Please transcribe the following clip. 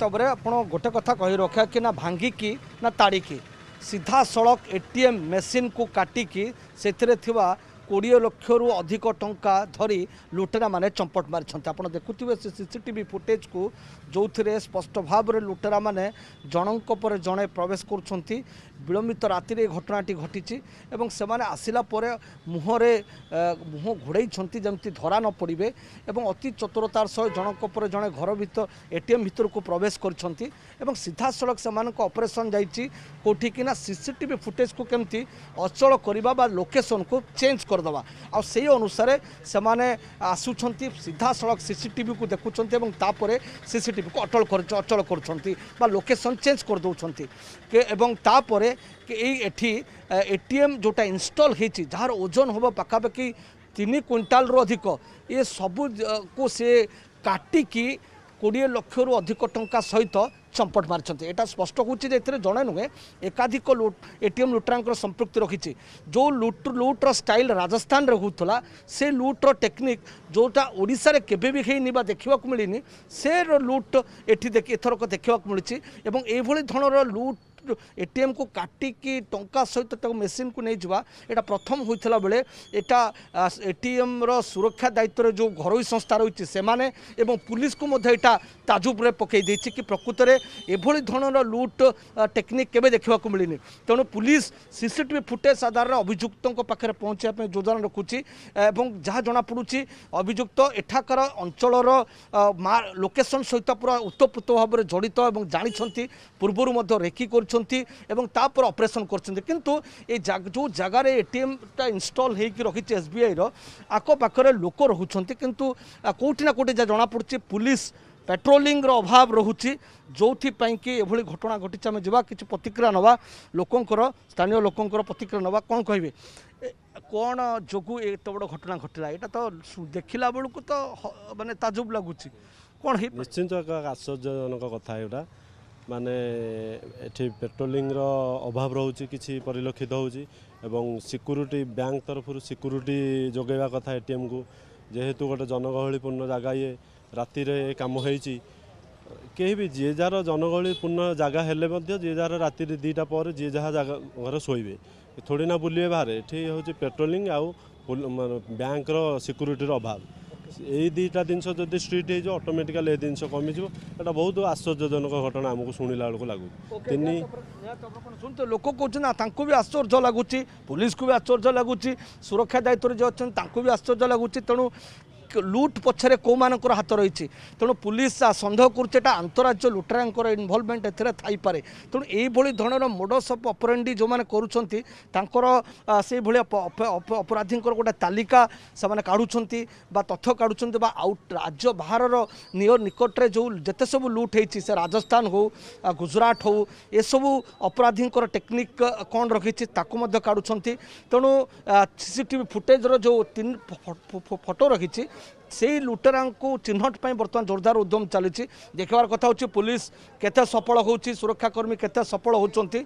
ତାପରେ ଆପଣ ଗୋଟେ କଥା କହି ରଖିବା କି ନା ଭାଙ୍ଗିକି ନା ତାଡ଼ିକି ସିଧାସଳଖ ଏ ଟି ଏମ୍ ମେସିନ୍କୁ କାଟିକି ସେଥିରେ ଥିବା কোড়িয়ে লক্ষরু অধিক টঙ্কা ধরি লুটেরা মানে চম্পট মারিছেন আপনার দেখুবে সে সিসিটিভি ফুটেজ কু যে স্পষ্ট ভাবে লুটেরা মানে জনক পরে জনে প্রবেশ করছেন বিলম্বিত রাতে ঘটনাটি ঘটিছে এবং সে আসিলা পরে মুহরে মুহ ঘোড়াইছেন যেমন ধরা নপড়বে এবং অতি চতুরতার সহ জনক পরে জনে ঘর ভিতর এটিএম ভিতরক প্রবেশ করছেন এবং সিধাসলখ সে অপরেসন যাই কোটি কিনা সিসিটিভি ফুটেজ কু কেমতি অচল করা বা কু চেঞ্জ করে କରିଦେବା ଆଉ ସେଇ ଅନୁସାରେ ସେମାନେ ଆସୁଛନ୍ତି ସିଧାସଳଖ ସିସିଟିଭିକୁ ଦେଖୁଛନ୍ତି ଏବଂ ତାପରେ ସିସିଟିଭିକୁ ଅଟଳ ଅଚଳ କରୁଛନ୍ତି ବା ଲୋକେସନ୍ ଚେଞ୍ଜ କରିଦେଉଛନ୍ତି ଏବଂ ତାପରେ ଏଇ ଏଠି ଏଟିଏମ୍ ଯେଉଁଟା ଇନଷ୍ଟଲ୍ ହେଇଛି ଯାହାର ଓଜନ ହେବ ପାଖାପାଖି ତିନି କ୍ୱିଣ୍ଟାଲରୁ ଅଧିକ ଏ ସବୁକୁ ସେ କାଟିକି କୋଡ଼ିଏ ଲକ୍ଷରୁ ଅଧିକ ଟଙ୍କା ସହିତ চম্পট মারিଛନ୍ତି এটা স্পষ্ট ହେଉଛି ଯେ ଏଥିରେ ଜଣେ ନୁହେଁ ଏକାଧିକ ଲୁଟ୍ ଏଟିଏମ୍ ଲୁଟ୍ରାଙ୍କର ସମ୍ପୃକ୍ତି ରଖିଛି ଯେଉଁ ଲୁଟ୍ ଲୁଟ୍ର ଷ୍ଟାଇଲ୍ ରାଜସ୍ଥାନରେ ହେଉଥିଲା ସେ ଲୁଟ୍ର ଟେକ୍ନିକ୍ ଯେଉଁଟା ଓଡ଼ିଶାରେ କେବେ ବି ହେଇନି ବା ଦେଖିବାକୁ ମିଳିନି ସେ ଲୁଟ୍ ଏଠି ଏଥରକ ଦେଖିବାକୁ ମିଳିଛି ଏବଂ ଏଇଭଳି ଧରଣର ଲୁଟ୍ ଏଟିଏମ୍କୁ କାଟିକି ଟଙ୍କା ସହିତ ତାକୁ ମେସିନ୍କୁ ନେଇଯିବା ଏଇଟା ପ୍ରଥମ ହୋଇଥିଲା ବେଳେ ଏଟା ଏଟିଏମ୍ର ସୁରକ୍ଷା ଦାୟିତ୍ୱରେ ଯେଉଁ ଘରୋଇ ସଂସ୍ଥା ରହିଛି ସେମାନେ ଏବଂ ପୁଲିସକୁ ମଧ୍ୟ ଏଇଟା ତାଜୁବରେ ପକାଇ ଦେଇଛି କି ପ୍ରକୃତରେ ଏଭଳି ଧରଣର ଲୁଟ୍ ଟେକ୍ନିକ୍ କେବେ ଦେଖିବାକୁ ମିଳିନି ତେଣୁ ପୁଲିସ ସିସିଟିଭି ଫୁଟେଜ ଆଧାରରେ ଅଭିଯୁକ୍ତଙ୍କ ପାଖରେ ପହଞ୍ଚିବା ପାଇଁ ଯୋଜନା ରଖୁଛି ଏବଂ ଯାହା ଜଣାପଡ଼ୁଛି ଅଭିଯୁକ୍ତ ଏଠାକାର ଅଞ୍ଚଳର ଲୋକେସନ୍ ସହିତ ପୁରା ଓତପ୍ରୋତ ଭାବରେ ଜଡ଼ିତ ଏବଂ ଜାଣିଛନ୍ତି ପୂର୍ବରୁ ମଧ୍ୟ ରେକି କରୁଛନ୍ତି যাচ্ছেন এবং তাপরে অপরেসন করছেন কিন্তু এই যে জায়গার এটিএমটা ইনস্টল হয়েকি রয়েছে এসবিআইর আকপাখে লোক রুচার কিন্তু কোটি না কোটি যা জনাপড়ছে পুলিশ পেট্রোলিংর অভাব রহুଛି ଯେଉଁଥିପାଇଁକି ଏଭଳି ଘଟଣା ଘଟିଛି ଆମେ ଯିବା କିଛି ପ୍ରତିକ୍ରିୟା ନେବା ଲୋକଙ୍କର ସ୍ଥାନୀୟ ଲୋକଙ୍କର ପ୍ରତିକ୍ରିୟା ନେବା କ'ଣ କହିବେ କ'ଣ ଯୋଗୁଁ ଏତେ ବଡ଼ ଘଟଣା ଘଟିଲା ଏଇଟା ତ ଦେଖିଲା ବେଳକୁ ତ ମାନେ ତାଜୁବ ଲାଗୁଛି କ'ଣ ହେଇ ନିଶ୍ଚିନ୍ତ ଆଶ୍ଚର୍ଯ୍ୟଜନକ କଥା ଏଇଟା ମାନେ ଏଠି ପେଟ୍ରୋଲିଂର ଅଭାବ ରହୁଛି କିଛି ପରିଲକ୍ଷିତ ହେଉଛି ଏବଂ ସିକ୍ୟୁରିଟି ବ୍ୟାଙ୍କ ତରଫରୁ ସିକ୍ୟୁରିଟି ଯୋଗାଇବା କଥା ଏଟିଏମ୍କୁ ଯେହେତୁ ଗୋଟେ ଜନଗହଳିପୂର୍ଣ୍ଣ ଜାଗା ଇଏ ରାତିରେ କାମ ହେଇଛି କେହି ବି ଯିଏ ଯାହାର ଜନଗହଳିପୂର୍ଣ୍ଣ ଜାଗା ହେଲେ ମଧ୍ୟ ଯିଏ ଯାହାର ରାତିରେ ଦୁଇଟା ପରେ ଯିଏ ଯାହା ଜାଗା ଘରେ ଶୋଇବେ ଥୋଡ଼ି ନା ବୁଲିବେ ବାହାରେ ଏଠି ହେଉଛି ପେଟ୍ରୋଲିଂ ଆଉ ବ୍ୟାଙ୍କର ସିକ୍ୟୁରିଟିର ଅଭାବ এই ଦୁଇଟା ଜିନିଷ ଯଦି ଷ୍ଟ୍ରିଟ୍ ହେଇଯିବ ଅଟୋମେଟିକାଲି ଏ ଜିନିଷ କମିଯିବ ଏଇଟା ବହୁତ ଆଶ୍ଚର୍ଯ୍ୟଜନକ ଘଟଣା ଆମକୁ ଶୁଣିଲା ବେଳକୁ ଲାଗୁଛି ତିନି ଶୁଣନ୍ତୁ ଲୋକ କହୁଛନ୍ତି ନା ତାଙ୍କୁ ବି ଆଶ୍ଚର୍ଯ୍ୟ ଲାଗୁଛି ପୋଲିସକୁ ବି ଆଶ୍ଚର୍ଯ୍ୟ ଲାଗୁଛି ସୁରକ୍ଷା ଦାୟିତ୍ୱରେ ଯିଏ ଅଛନ୍ତି ତାଙ୍କୁ ବି ଆଶ୍ଚର୍ଯ୍ୟ ଲାଗୁଛି ତେଣୁ ଲୁଟ୍ ପଛରେ କେଉଁମାନଙ୍କର ହାତ ରହିଛି ତେଣୁ ପୁଲିସ୍ ସନ୍ଦେହ କରୁଛି ଏଇଟା ଆନ୍ତଃରାଜ୍ୟ ଲୁଟେରାଙ୍କର ଇନଭଲ୍ଭମେଣ୍ଟ ଏଥିରେ ଥାଇପାରେ ତେଣୁ ଏଇଭଳି ଧରଣର ମୋଡ଼ସ୍ ଅଫ୍ ଅପରେଣ୍ଡି ଯେଉଁମାନେ କରୁଛନ୍ତି ତାଙ୍କର ସେଇଭଳି ଅପରାଧୀଙ୍କର ଗୋଟେ ତାଲିକା ସେମାନେ କାଢ଼ୁଛନ୍ତି ବା ତଥ୍ୟ କାଢ଼ୁଛନ୍ତି ବା ଆଉ ରାଜ୍ୟ ବାହାରର ନିୟର ନିକଟରେ ଯେଉଁ ଯେତେ ସବୁ ଲୁଟ୍ ହେଇଛି ସେ ରାଜସ୍ଥାନ ହେଉ ଗୁଜୁରାଟ ହେଉ ଏସବୁ ଅପରାଧୀଙ୍କର ଟେକ୍ନିକ୍ କ'ଣ ରଖିଛି ତାକୁ ମଧ୍ୟ କାଢ଼ୁଛନ୍ତି ତେଣୁ ସିସିଟିଭି ଫୁଟେଜ୍ର ଯେଉଁ ତିନି ଫଟୋ ରଖିଛି ସେଇ ଲୁଟେରାଙ୍କୁ ଚିହ୍ନଟ ପାଇଁ ବର୍ତ୍ତମାନ ଜୋରଦାର ଉଦ୍ୟମ ଚାଲିଛି ଦେଖିବାର କଥା ହେଉଛି ପୋଲିସ କେତେ ସଫଳ ହେଉଛି ସୁରକ୍ଷାକର୍ମୀ କେତେ ସଫଳ ହେଉଛନ୍ତି